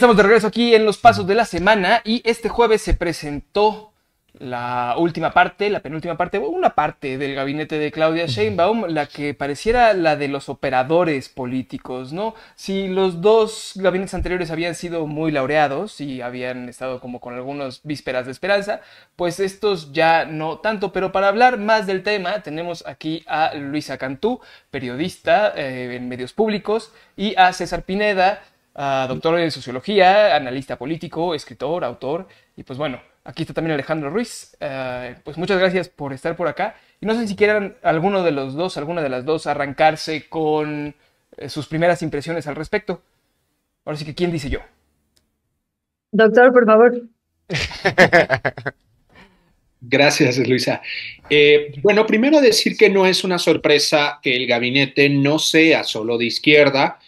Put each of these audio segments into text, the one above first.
Estamos de regreso aquí en los pasos de la semana y este jueves se presentó la última parte, la penúltima parte, una parte del gabinete de Claudia Sheinbaum, la que pareciera la de los operadores políticos, ¿no? Si los dos gabinetes anteriores habían sido muy laureados y habían estado como con algunas vísperas de esperanza, pues estos ya no tanto. Pero para hablar más del tema, tenemos aquí a Luisa Cantú, periodista eh, en medios públicos, y a César Pineda, Ah, doctor en sociología, analista político, escritor, autor. Y pues bueno, aquí está también Alejandro Ruiz. Ah, pues muchas gracias por estar por acá. Y no sé si quieran alguno de los dos, alguna de las dos, arrancarse con eh, sus primeras impresiones al respecto. Ahora sí que, ¿quién dice yo? Doctor, por favor. Gracias, Luisa. Eh, bueno, primero decir que no es una sorpresa que el gabinete no sea solo de izquierda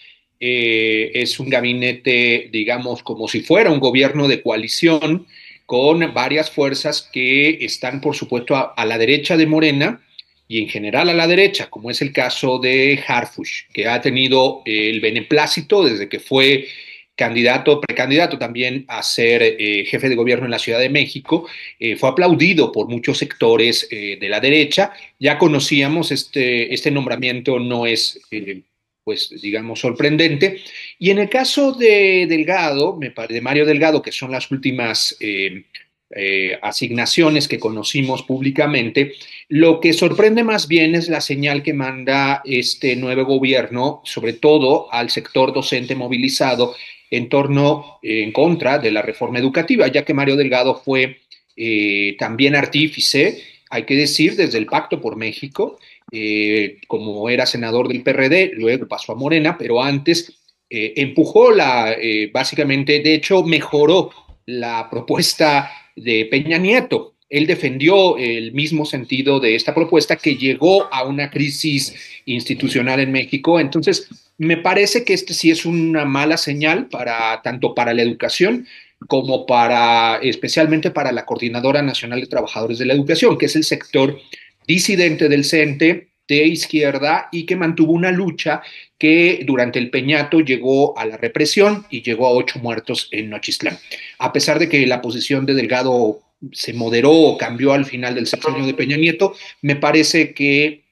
eh, es un gabinete, digamos, como si fuera un gobierno de coalición con varias fuerzas que están, por supuesto, a, la derecha de Morena y en general a la derecha, como es el caso de Harfush, que ha tenido eh, el beneplácito desde que fue candidato, precandidato también a ser eh, jefe de gobierno en la Ciudad de México, fue aplaudido por muchos sectores de la derecha. Ya conocíamos este, este nombramiento, no es pues digamos, sorprendente. Y en el caso de Delgado, de Mario Delgado, que son las últimas eh, eh, asignaciones que conocimos públicamente, lo que sorprende más bien es la señal que manda este nuevo gobierno, sobre todo al sector docente movilizado en torno, en contra de la reforma educativa, ya que Mario Delgado fue eh, también artífice, hay que decir, desde el Pacto por México, eh, como era senador del PRD, luego pasó a Morena, pero antes eh, empujó la, eh, básicamente, de hecho, mejoró la propuesta de Peña Nieto. Él defendió el mismo sentido de esta propuesta que llegó a una crisis institucional en México. Entonces, me parece que este sí es una mala señal para tanto para la educación como para especialmente para la Coordinadora Nacional de Trabajadores de la Educación, que es el sector disidente del CENTE de izquierda y que mantuvo una lucha que durante el peñato llegó a la represión y llegó a ocho muertos en Nochistlán. A pesar de que la posición de Delgado se moderó o cambió al final del sexenio de Peña Nieto, me parece que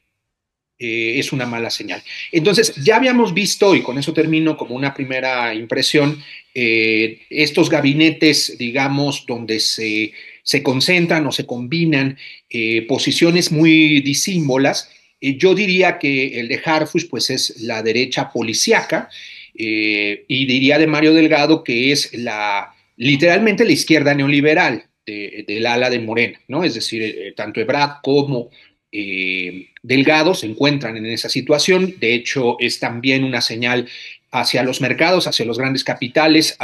eh, es una mala señal. Entonces, ya habíamos visto, y con eso termino como una primera impresión, eh, estos gabinetes, digamos, donde se se concentran o se combinan eh, posiciones muy disímbolas. Eh, yo diría que el de Harfus pues, es la derecha policiaca eh, y diría de Mario Delgado que es la, literalmente la izquierda neoliberal del ala de Morena, ¿no? Es decir, tanto Ebrad como Delgado se encuentran en esa situación. De hecho, es también una señal hacia los mercados, hacia los grandes capitales,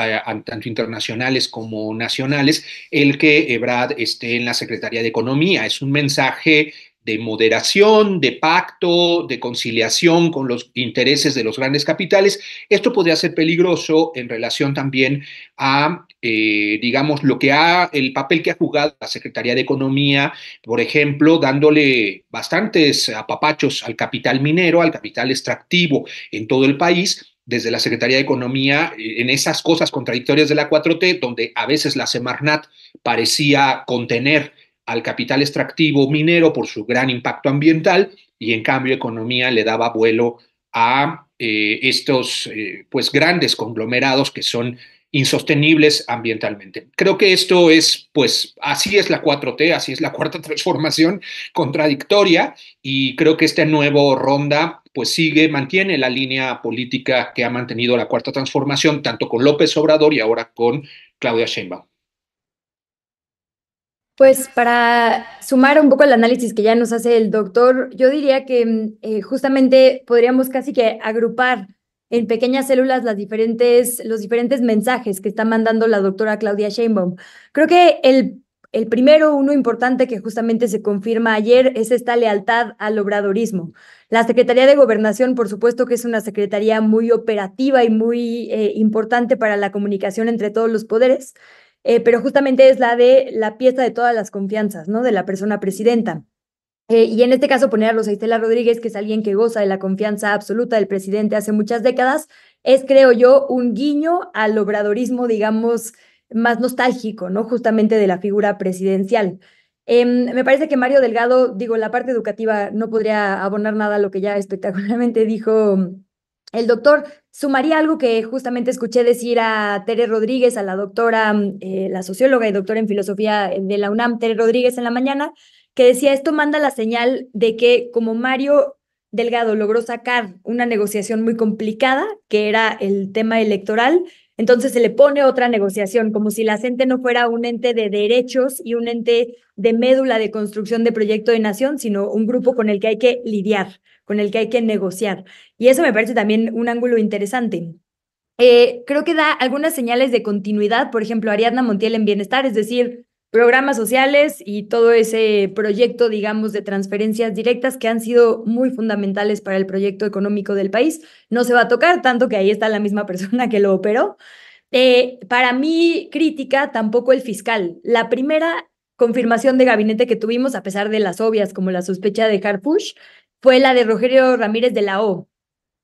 tanto internacionales como nacionales, el que Ebrad esté en la Secretaría de Economía. Es un mensaje de moderación, de pacto, de conciliación con los intereses de los grandes capitales. Esto podría ser peligroso en relación también a, eh, digamos, lo que ha, el papel que ha jugado la Secretaría de Economía, por ejemplo, dándole bastantes apapachos al capital minero, al capital extractivo en todo el país desde la Secretaría de Economía eh, en esas cosas contradictorias de la 4T, donde a veces la Semarnat parecía contener al capital extractivo minero por su gran impacto ambiental y en cambio economía le daba vuelo a eh, estos eh, pues grandes conglomerados que son insostenibles ambientalmente. Creo que esto es, pues, así es la 4T, así es la cuarta transformación contradictoria y creo que esta nueva ronda pues sigue, mantiene la línea política que ha mantenido la cuarta transformación, tanto con López Obrador y ahora con Claudia Sheinbaum. Pues para sumar un poco el análisis que ya nos hace el doctor, yo diría que eh, justamente podríamos casi que agrupar en pequeñas células las diferentes, los diferentes mensajes que está mandando la doctora Claudia Sheinbaum. Creo que el, el primero, uno importante que justamente se confirma ayer, es esta lealtad al obradorismo. La Secretaría de Gobernación, por supuesto que es una secretaría muy operativa y muy eh, importante para la comunicación entre todos los poderes, eh, pero justamente es la de la pieza de todas las confianzas, ¿no? De la persona presidenta. Eh, y en este caso poner a Estela Rodríguez, que es alguien que goza de la confianza absoluta del presidente hace muchas décadas, es, creo yo, un guiño al obradorismo, digamos, más nostálgico, ¿no? Justamente de la figura presidencial. Em, me parece que Mario Delgado, digo, la parte educativa no podría abonar nada a lo que ya espectacularmente dijo el doctor. Sumaría algo que justamente escuché decir a Tere Rodríguez, a la doctora, eh, la socióloga y doctora en filosofía de la UNAM, Tere Rodríguez, en la mañana, que decía esto manda la señal de que como Mario Delgado logró sacar una negociación muy complicada, que era el tema electoral, entonces se le pone otra negociación, como si la gente no fuera un ente de derechos y un ente de médula de construcción de proyecto de nación, sino un grupo con el que hay que lidiar, con el que hay que negociar. Y eso me parece también un ángulo interesante. Eh, creo que da algunas señales de continuidad, por ejemplo, Ariadna Montiel en Bienestar, es decir, programas sociales y todo ese proyecto, digamos, de transferencias directas que han sido muy fundamentales para el proyecto económico del país. No se va a tocar, tanto que ahí está la misma persona que lo operó. Eh, para mí, crítica tampoco el fiscal. La primera confirmación de gabinete que tuvimos, a pesar de las obvias como la sospecha de Harpush, fue la de rogerio Ramírez de la O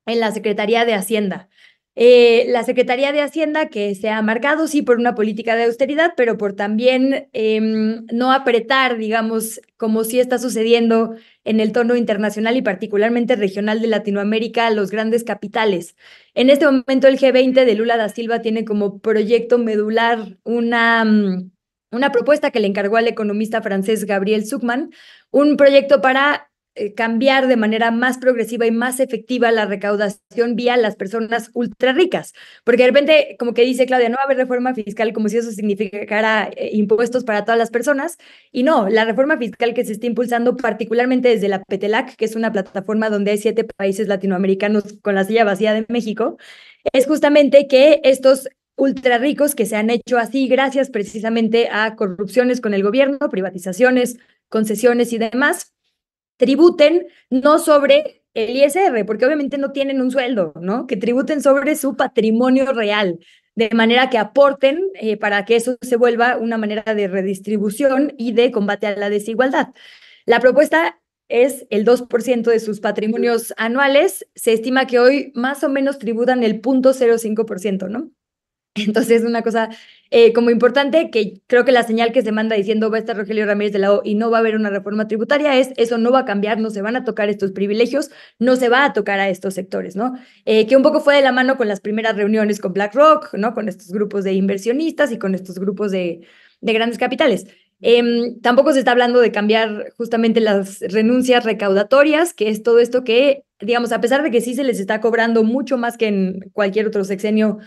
en la Secretaría de Hacienda. Eh, la Secretaría de Hacienda, que se ha marcado, sí, por una política de austeridad, pero por también em, no apretar, digamos, como sí está sucediendo en el tono internacional y particularmente regional de Latinoamérica, los grandes capitales. En este momento el G20 de Lula da Silva tiene como proyecto medular una, mm, una propuesta que le encargó al economista francés Gabriel Zuckman, un proyecto para eh, cambiar de manera más progresiva y más efectiva la recaudación vía las personas ultra ricas. Porque de repente, como que dice Claudia, no va a haber reforma fiscal como si eso significara eh, impuestos para todas las personas. Y no, la reforma fiscal que se está impulsando particularmente desde la PETELAC, que es una plataforma donde hay siete países latinoamericanos con la silla vacía de México, es justamente que estos ultra ricos que se han hecho así gracias precisamente a corrupciones con el gobierno, privatizaciones, concesiones y demás, tributen no sobre el ISR, porque obviamente no tienen un sueldo, ¿no? Que tributen sobre su patrimonio real, de manera que aporten eh, para que eso se vuelva una manera de redistribución y de combate a la desigualdad. La propuesta es el 2% de sus patrimonios anuales. Se estima que hoy más o menos tributan el 0.05%, ¿no? Entonces, una cosa eh, como importante que creo que la señal que se manda diciendo va a estar Rogelio Ramírez de la O y no va a haber una reforma tributaria es eso no va a cambiar, no se van a tocar estos privilegios, no se va a tocar a estos sectores, ¿no? Eh, que un poco fue de la mano con las primeras reuniones con BlackRock, ¿no? Con estos grupos de inversionistas y con estos grupos de, grandes capitales. Em, tampoco se está hablando de cambiar justamente las renuncias recaudatorias, que es todo esto que, digamos, a pesar de que sí se les está cobrando mucho más que en cualquier otro sexenio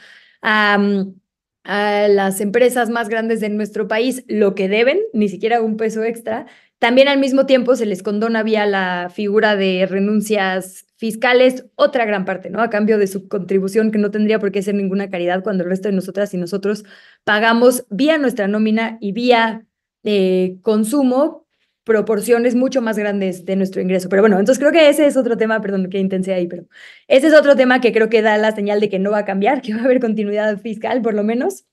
a, las empresas más grandes de nuestro país lo que deben, ni siquiera un peso extra. También al mismo tiempo se les condona vía la figura de renuncias fiscales otra gran parte, ¿no? A cambio de su contribución que no tendría por qué ser ninguna caridad cuando el resto de nosotras y nosotros pagamos vía nuestra nómina y vía eh, consumo proporciones mucho más grandes de nuestro ingreso. Pero bueno, entonces creo que ese es otro tema, perdón que intensé ahí, pero ese es otro tema que creo que da la señal de que no va a cambiar, que va a haber continuidad fiscal por lo menos.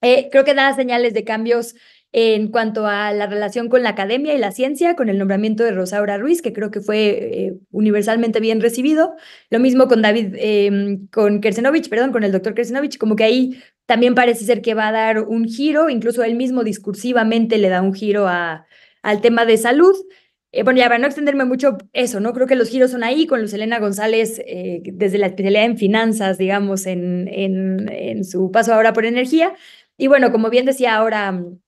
Eh, creo que da señales de cambios en cuanto a la relación con la academia y la ciencia, con el nombramiento de Rosaura Ruiz, que creo que fue eh, universalmente bien recibido. Lo mismo con David, em, con Kersenovich, perdón, con el doctor Kersenovich, como que ahí también parece ser que va a dar un giro, incluso él mismo discursivamente le da un giro a, al tema de salud. Eh, bueno, ya para no extenderme mucho eso, ¿no? Creo que los giros son ahí, con Lucelena Elena González, eh, desde la especialidad en finanzas, digamos, en, en, en, su paso ahora por energía. Y bueno, como bien decía ahora mm,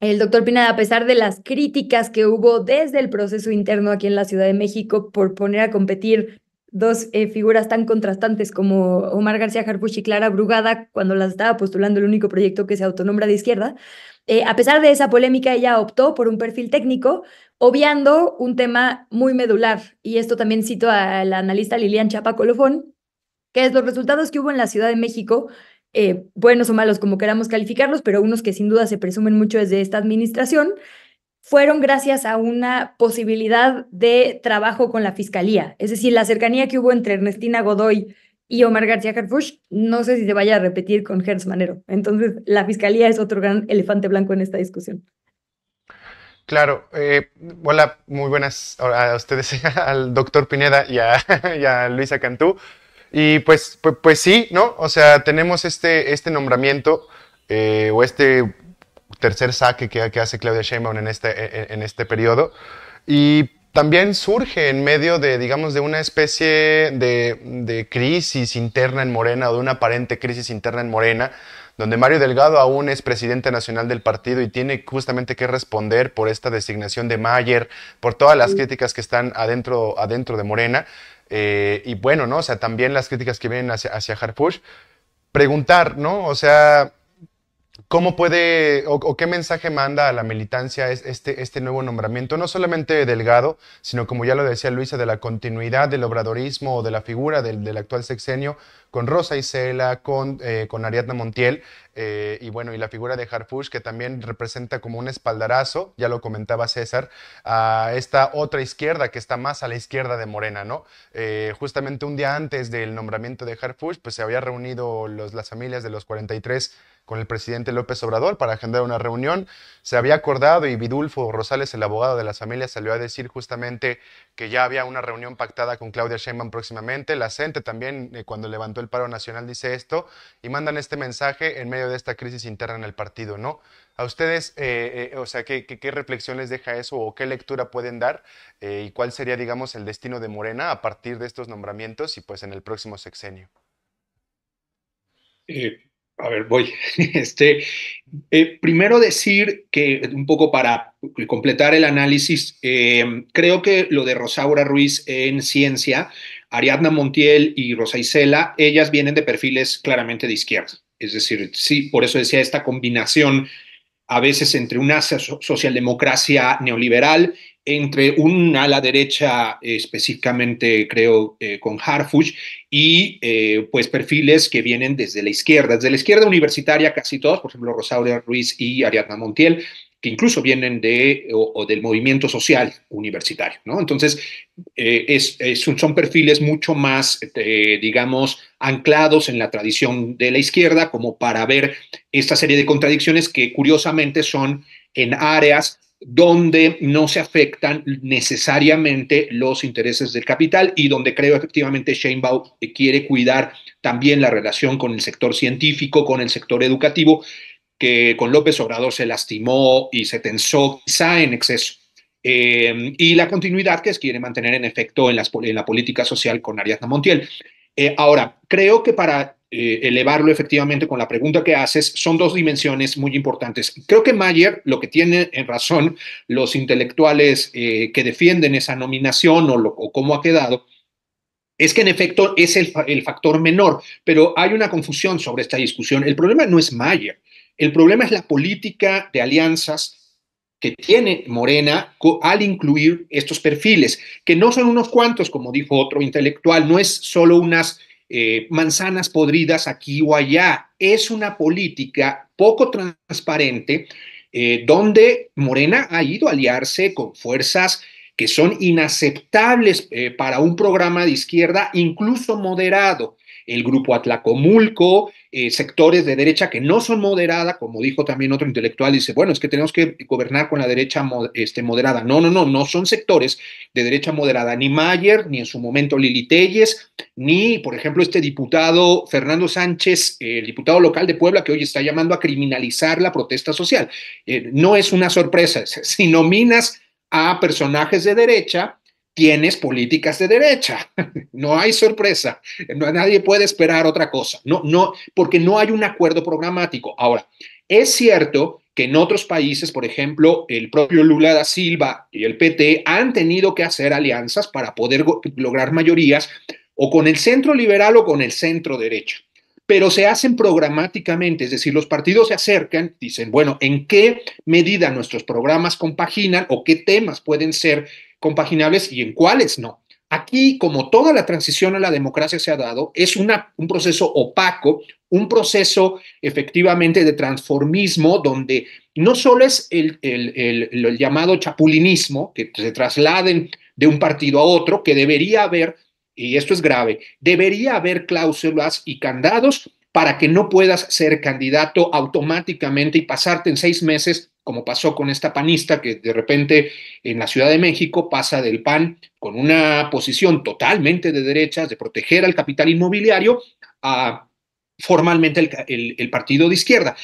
el doctor Pineda, a pesar de las críticas que hubo desde el proceso interno aquí en la Ciudad de México por poner a competir dos eh, figuras tan contrastantes como Omar García Harfuch y Clara Brugada, cuando las estaba postulando el único proyecto que se autonombra de izquierda. Eh, a pesar de esa polémica, ella optó por un perfil técnico, obviando un tema muy medular. Y esto también cito a la analista Lilian Chapa Colofón, que es los resultados que hubo en la Ciudad de México, eh, buenos o malos, como queramos calificarlos, pero unos que sin duda se presumen mucho desde esta administración, fueron gracias a una posibilidad de trabajo con la fiscalía. Es decir, la cercanía que hubo entre Ernestina Godoy y Omar García Harfush, no sé si se vaya a repetir con Gertz Manero. Entonces, la fiscalía es otro gran elefante blanco en esta discusión. Claro, eh, hola, muy buenas a ustedes, al doctor Pineda y a, Luisa Cantú. Y pues, pues, pues, sí, ¿no? O sea, tenemos este, este nombramiento eh, o este tercer saque que, hace Claudia Sheinbaum en este, en, este periodo. Y también surge en medio de, digamos, de una especie de, crisis interna en Morena o de una aparente crisis interna en Morena, donde Mario Delgado aún es presidente nacional del partido y tiene justamente que responder por esta designación de Mayer, por todas las críticas que están adentro, adentro de Morena. Eh, y bueno, ¿no? O sea, también las críticas que vienen hacia, hacia Harpush. Preguntar, ¿no? O sea, ¿Cómo puede o, qué mensaje manda a la militancia este, este, nuevo nombramiento? No solamente Delgado, sino como ya lo decía Luisa, de la continuidad del obradorismo o de la figura del, del actual sexenio con Rosa Isela, con, eh, con Ariadna Montiel, eh, y bueno, y la figura de Harfush, que también representa como un espaldarazo, ya lo comentaba César, a esta otra izquierda que está más a la izquierda de Morena, ¿no? Eh, justamente un día antes del nombramiento de Harfush, pues se había reunido los, las familias de los 43 con el presidente López Obrador para agendar una reunión. Se había acordado y Vidulfo Rosales, el abogado de las familias, salió a decir justamente que ya había una reunión pactada con Claudia Sheinbaum próximamente. La CENTE e también, cuando levantó el paro nacional dice esto y mandan este mensaje en medio de esta crisis interna en el partido, ¿no? A ustedes, eh, eh, o sea, ¿qué, qué, reflexión les deja eso o qué lectura pueden dar eh, y cuál sería, digamos, el destino de Morena a partir de estos nombramientos y pues en el próximo sexenio? a ver, voy. Este, primero decir que, un poco para completar el análisis, creo que lo de Rosaura Ruiz en ciencia Ariadna Montiel y Rosa Isela, ellas vienen de perfiles claramente de izquierda. Es decir, sí, por eso decía esta combinación a veces entre una socialdemocracia neoliberal entre un ala derecha específicamente, creo, eh, con Harfush y eh, pues perfiles que vienen desde la izquierda, desde la izquierda universitaria casi todos, por ejemplo, Rosaura Ruiz y Ariadna Montiel, que incluso vienen de, o, del movimiento social universitario, Entonces, eh, es, son perfiles mucho más, digamos, anclados en la tradición de la izquierda como para ver esta serie de contradicciones que curiosamente son en áreas donde no se afectan necesariamente los intereses del capital y donde creo efectivamente Sheinbaum quiere cuidar también la relación con el sector científico, con el sector educativo, que con López Obrador se lastimó y se tensó quizá en exceso. Eh, y la continuidad que quiere mantener en efecto en, la política social con Ariadna Montiel. Eh, ahora, creo que para eh, elevarlo efectivamente con la pregunta que haces, son dos dimensiones muy importantes. Creo que Mayer, lo que tiene en razón los intelectuales eh, que defienden esa nominación o, cómo ha quedado, es que en efecto es el, el factor menor, pero hay una confusión sobre esta discusión. El problema no es Mayer, el problema es la política de alianzas que tiene Morena al incluir estos perfiles, que no son unos cuantos, como dijo otro intelectual, no es solo unas eh, manzanas podridas aquí o allá. Es una política poco transparente eh, donde Morena ha ido a aliarse con fuerzas que son inaceptables eh, para un programa de izquierda, incluso moderado el grupo Atlacomulco, eh, sectores de derecha que no son moderada, como dijo también otro intelectual, dice, bueno, es que tenemos que gobernar con la derecha este, moderada. No, no, no, no son sectores de derecha moderada, ni Mayer, ni en su momento Lili Telles, ni, por ejemplo, este diputado Fernando Sánchez, el diputado local de Puebla, que hoy está llamando a criminalizar la protesta social. Eh, no es una sorpresa, si nominas a personajes de derecha, tienes políticas de derecha. No hay sorpresa. No, nadie puede esperar otra cosa. No, no, porque no hay un acuerdo programático. Ahora, es cierto que en otros países, por ejemplo, el propio Lula da Silva y el PT han tenido que hacer alianzas para poder lograr mayorías o con el centro liberal o con el centro derecha. Pero se hacen programáticamente, es decir, los partidos se acercan, dicen, bueno, ¿en qué medida nuestros programas compaginan o qué temas pueden ser compaginables y en cuáles no. Aquí, como toda la transición a la democracia se ha dado, es una, un proceso opaco, un proceso efectivamente de transformismo donde no solo es el, el, el, el llamado chapulinismo, que se trasladen de un partido a otro, que debería haber, y esto es grave, debería haber cláusulas y candados para que no puedas ser candidato automáticamente y pasarte en seis meses como pasó con esta panista que de repente en la Ciudad de México pasa del PAN con una posición totalmente de derechas, de proteger al capital inmobiliario, a formalmente el, partido de izquierda.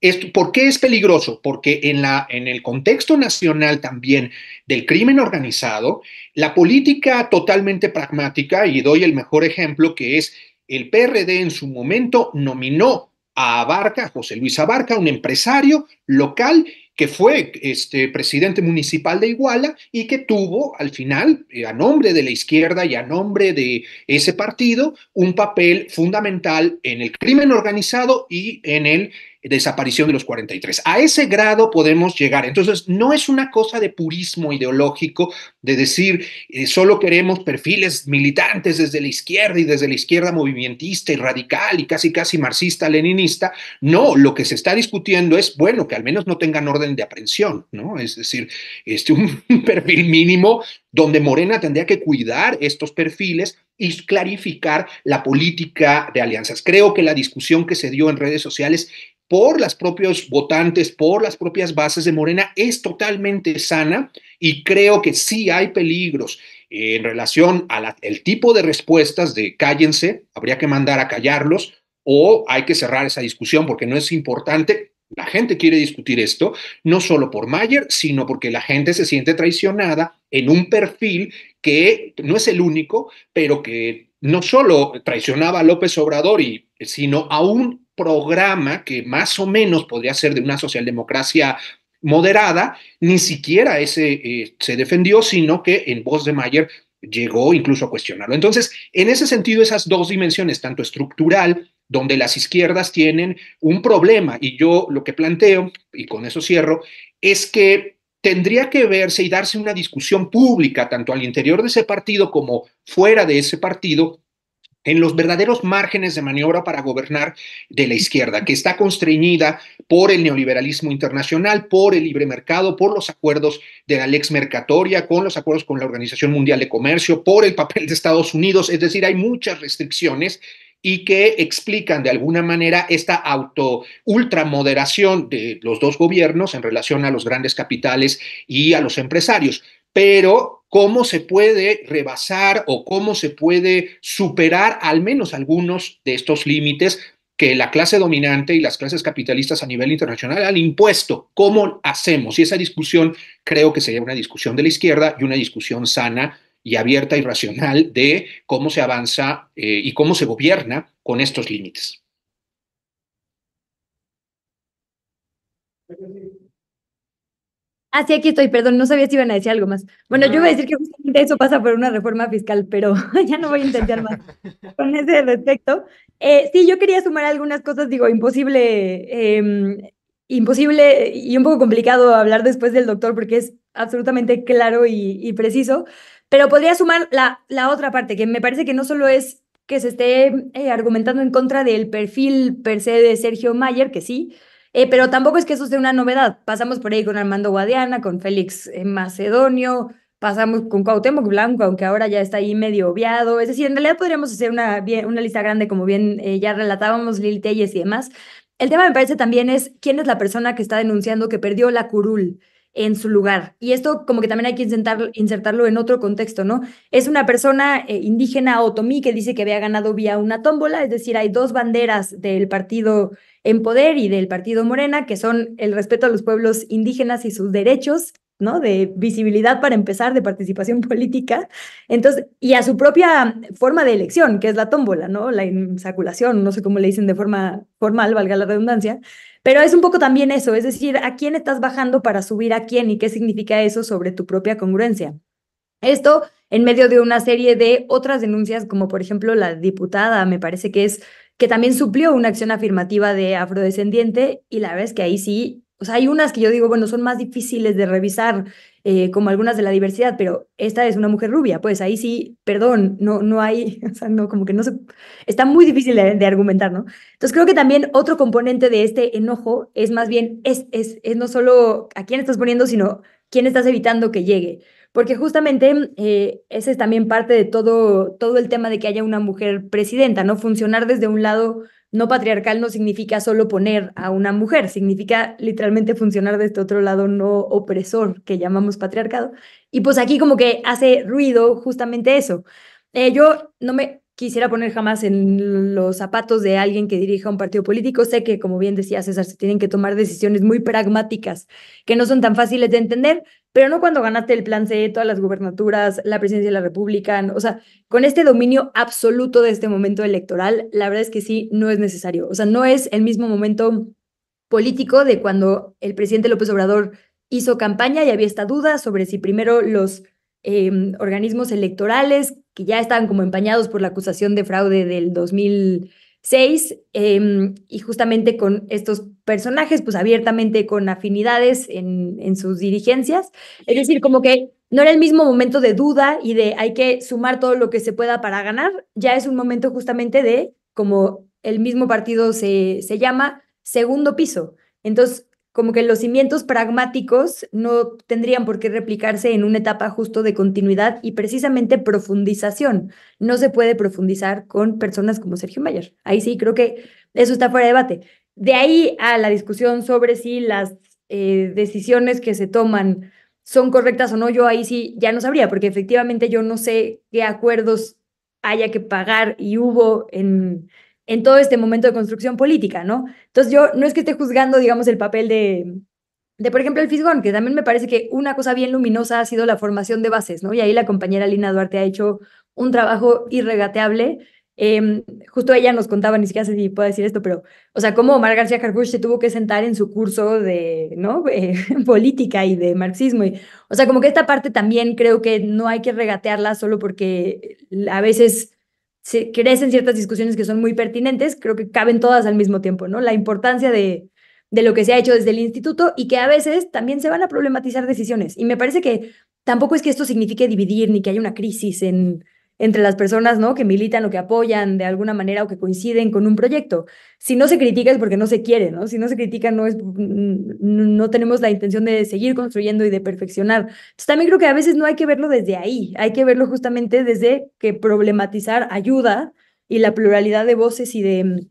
Esto, ¿Por qué es peligroso? Porque en, la, en el contexto nacional también del crimen organizado, la política totalmente pragmática, y doy el mejor ejemplo que es el PRD en su momento nominó a Abarca, José Luis Abarca, un empresario local que fue este, presidente municipal de Iguala y que tuvo al final, eh, a nombre de la izquierda y a nombre de ese partido, un papel fundamental en el crimen organizado y en el desaparición de los 43. A ese grado podemos llegar. Entonces, no es una cosa de purismo ideológico, de decir, eh, solo queremos perfiles militantes desde la izquierda y desde la izquierda movimentista y radical y casi, casi marxista, leninista. No, lo que se está discutiendo es, bueno, que al menos no tengan orden de aprehensión, ¿no? Es decir, este, un perfil mínimo donde Morena tendría que cuidar estos perfiles y clarificar la política de alianzas. Creo que la discusión que se dio en redes sociales por los propios votantes, por las propias bases de Morena, es totalmente sana y creo que sí hay peligros en relación al tipo de respuestas de cállense, habría que mandar a callarlos o hay que cerrar esa discusión porque no es importante. La gente quiere discutir esto, no solo por Mayer, sino porque la gente se siente traicionada en un perfil que no es el único, pero que no solo traicionaba a López Obrador, y, sino aún programa que más o menos podría ser de una socialdemocracia moderada, ni siquiera ese eh, se defendió, sino que en voz de Mayer llegó incluso a cuestionarlo. Entonces, en ese sentido, esas dos dimensiones, tanto estructural, donde las izquierdas tienen un problema, y yo lo que planteo, y con eso cierro, es que tendría que verse y darse una discusión pública, tanto al interior de ese partido como fuera de ese partido, en los verdaderos márgenes de maniobra para gobernar de la izquierda, que está constreñida por el neoliberalismo internacional, por el libre mercado, por los acuerdos de la Lex Mercatoria, con los acuerdos con la Organización Mundial de Comercio, por el papel de Estados Unidos, es decir, hay muchas restricciones y que explican de alguna manera esta auto ultramoderación de los dos gobiernos en relación a los grandes capitales y a los empresarios pero cómo se puede rebasar o cómo se puede superar al menos algunos de estos límites que la clase dominante y las clases capitalistas a nivel internacional han impuesto. ¿Cómo hacemos? Y esa discusión creo que sería una discusión de la izquierda y una discusión sana y abierta y racional de cómo se avanza eh, y cómo se gobierna con estos límites. Ah, sí, aquí estoy, perdón, no sabía si iban a decir algo más. Bueno, yo iba a ah. decir que justamente eso pasa por una reforma fiscal, pero ya no voy a intentar más con ese respecto. Eh, sí, yo quería sumar algunas cosas, digo, imposible, em, imposible y un poco complicado hablar después del doctor porque es absolutamente claro y, preciso, pero podría sumar la, la otra parte, que me parece que no solo es que se esté eh, argumentando en contra del perfil per se de Sergio Mayer, que sí, eh, pero tampoco es que eso sea una novedad. Pasamos por ahí con Armando Guadiana, con Félix eh, Macedonio, pasamos con Cuauhtémoc Blanco, aunque ahora ya está ahí medio obviado. Es decir, en realidad podríamos hacer una, una lista grande, como bien eh, ya relatábamos, Lil Telles y demás. El tema me parece también es quién es la persona que está denunciando que perdió la curul en su lugar. Y esto como que también hay que insertarlo, insertarlo en otro contexto, ¿no? Es una persona indígena otomí que dice que había ganado vía una tómbola, es decir, hay dos banderas del partido en poder y del Partido Morena, que son el respeto a los pueblos indígenas y sus derechos, ¿no? De visibilidad para empezar, de participación política. Entonces, y a su propia forma de elección, que es la tómbola, ¿no? La insaculación, no sé cómo le dicen de forma formal, valga la redundancia. Pero es un poco también eso, es decir, a quién estás bajando para subir a quién y qué significa eso sobre tu propia congruencia. Esto en medio de una serie de otras denuncias, como por ejemplo la diputada, me parece que es que también suplió una acción afirmativa de afrodescendiente y la verdad es que ahí sí, o sea, hay unas que yo digo, bueno, son más difíciles de revisar, eh, como algunas de la diversidad, pero esta es una mujer rubia, pues ahí sí, perdón, no, no hay, o sea, no, como que no se, está muy difícil de, argumentar, ¿no? Entonces creo que también otro componente de este enojo es más bien, es, es, es no solo a quién estás poniendo, sino quién estás evitando que llegue porque justamente eh, ese es también parte de todo, todo el tema de que haya una mujer presidenta, ¿no? Funcionar desde un lado no patriarcal no significa solo poner a una mujer, significa literalmente funcionar desde otro lado no opresor que llamamos patriarcado. Y pues aquí como que hace ruido justamente eso. Eh, yo no me quisiera poner jamás en los zapatos de alguien que dirija un partido político. Sé que, como bien decía César, se tienen que tomar decisiones muy pragmáticas que no son tan fáciles de entender, pero no cuando ganaste el plan C, todas las gubernaturas, la presidencia de la República, o sea, con este dominio absoluto de este momento electoral, la verdad es que sí, no es necesario, o sea, no es el mismo momento político de cuando el presidente López Obrador hizo campaña y había esta duda sobre si primero los em, organismos electorales que ya estaban como empañados por la acusación de fraude del 2000 seis, em, y justamente con estos personajes, pues abiertamente con afinidades en, en sus dirigencias. Es decir, como que no era el mismo momento de duda y de hay que sumar todo lo que se pueda para ganar, ya es un momento justamente de, como el mismo partido se, se llama, segundo piso. Entonces, como que los cimientos pragmáticos no tendrían por qué replicarse en una etapa justo de continuidad y precisamente profundización. No se puede profundizar con personas como Sergio Mayer. Ahí sí creo que eso está fuera de debate. De ahí a la discusión sobre si las eh, decisiones que se toman son correctas o no, yo ahí sí ya no sabría, porque efectivamente yo no sé qué acuerdos haya que pagar y hubo en, en todo este momento de construcción política, ¿no? Entonces yo no es que esté juzgando, digamos, el papel de, de por ejemplo, el Fisgón, que también me parece que una cosa bien luminosa ha sido la formación de bases, ¿no? Y ahí la compañera Lina Duarte ha hecho un trabajo irregateable. Em, justo ella nos contaba, ni siquiera sé si puedo decir esto, pero, o sea, cómo Omar García se tuvo que sentar en su curso de, ¿no? Eh, política y de marxismo. Y, o sea, como que esta parte también creo que no hay que regatearla solo porque eh, a veces se crecen ciertas discusiones que son muy pertinentes, creo que caben todas al mismo tiempo, ¿no? La importancia de, de lo que se ha hecho desde el instituto y que a veces también se van a problematizar decisiones. Y me parece que tampoco es que esto signifique dividir ni que haya una crisis en, entre las personas ¿no? que militan o que apoyan de alguna manera o que coinciden con un proyecto. Si no se critica es porque no se quiere, ¿no? Si no se critica no, es, mm, no tenemos la intención de seguir construyendo y de perfeccionar. Entonces también creo que a veces no hay que verlo desde ahí, hay que verlo justamente desde que problematizar ayuda y la pluralidad de voces y de,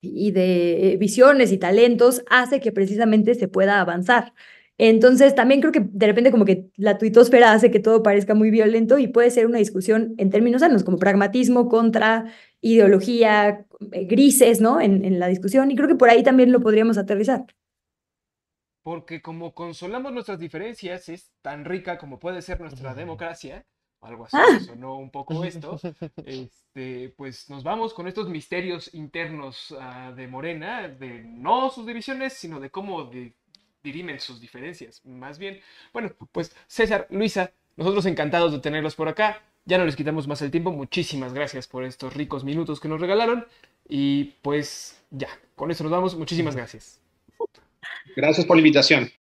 y de eh, visiones y talentos hace que precisamente se pueda avanzar. Entonces, también creo que de repente como que la tuitosfera hace que todo parezca muy violento y puede ser una discusión en términos sanos, como pragmatismo contra ideología, eh, grises, ¿no? En, la discusión. Y creo que por ahí también lo podríamos aterrizar. Porque como consolamos nuestras diferencias, es tan rica como puede ser nuestra democracia, algo así, ah. sonó un poco esto, este, pues nos vamos con estos misterios internos ah, de Morena, de no sus divisiones, sino de cómo de dirimen sus diferencias. Más bien, bueno, pues César, Luisa, nosotros encantados de tenerlos por acá. Ya no les quitamos más el tiempo. Muchísimas gracias por estos ricos minutos que nos regalaron. Y pues ya, con eso nos vamos. Muchísimas gracias. Gracias por la invitación.